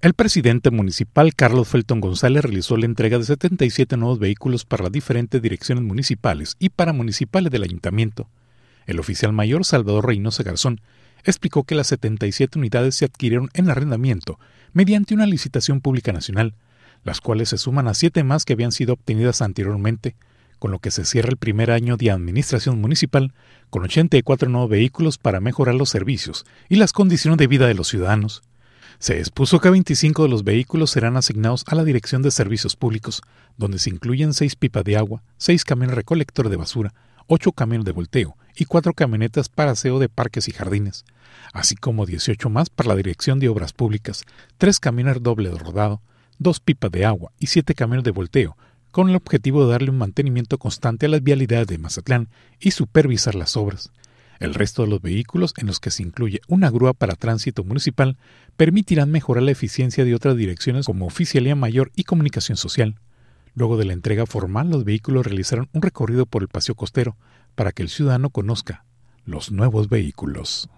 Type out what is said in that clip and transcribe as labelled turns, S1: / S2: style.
S1: El presidente municipal Carlos Felton González realizó la entrega de 77 nuevos vehículos para las diferentes direcciones municipales y paramunicipales del ayuntamiento. El oficial mayor Salvador Reynosa Garzón explicó que las 77 unidades se adquirieron en arrendamiento mediante una licitación pública nacional, las cuales se suman a siete más que habían sido obtenidas anteriormente, con lo que se cierra el primer año de administración municipal con 84 nuevos vehículos para mejorar los servicios y las condiciones de vida de los ciudadanos. Se expuso que 25 de los vehículos serán asignados a la Dirección de Servicios Públicos, donde se incluyen 6 pipas de agua, 6 camiones recolector de basura, 8 camiones de volteo y 4 camionetas para aseo de parques y jardines, así como 18 más para la Dirección de Obras Públicas, 3 camiones doble rodado, 2 pipas de agua y 7 camiones de volteo, con el objetivo de darle un mantenimiento constante a las vialidades de Mazatlán y supervisar las obras. El resto de los vehículos, en los que se incluye una grúa para tránsito municipal, permitirán mejorar la eficiencia de otras direcciones como Oficialía Mayor y Comunicación Social. Luego de la entrega formal, los vehículos realizaron un recorrido por el paseo costero para que el ciudadano conozca los nuevos vehículos.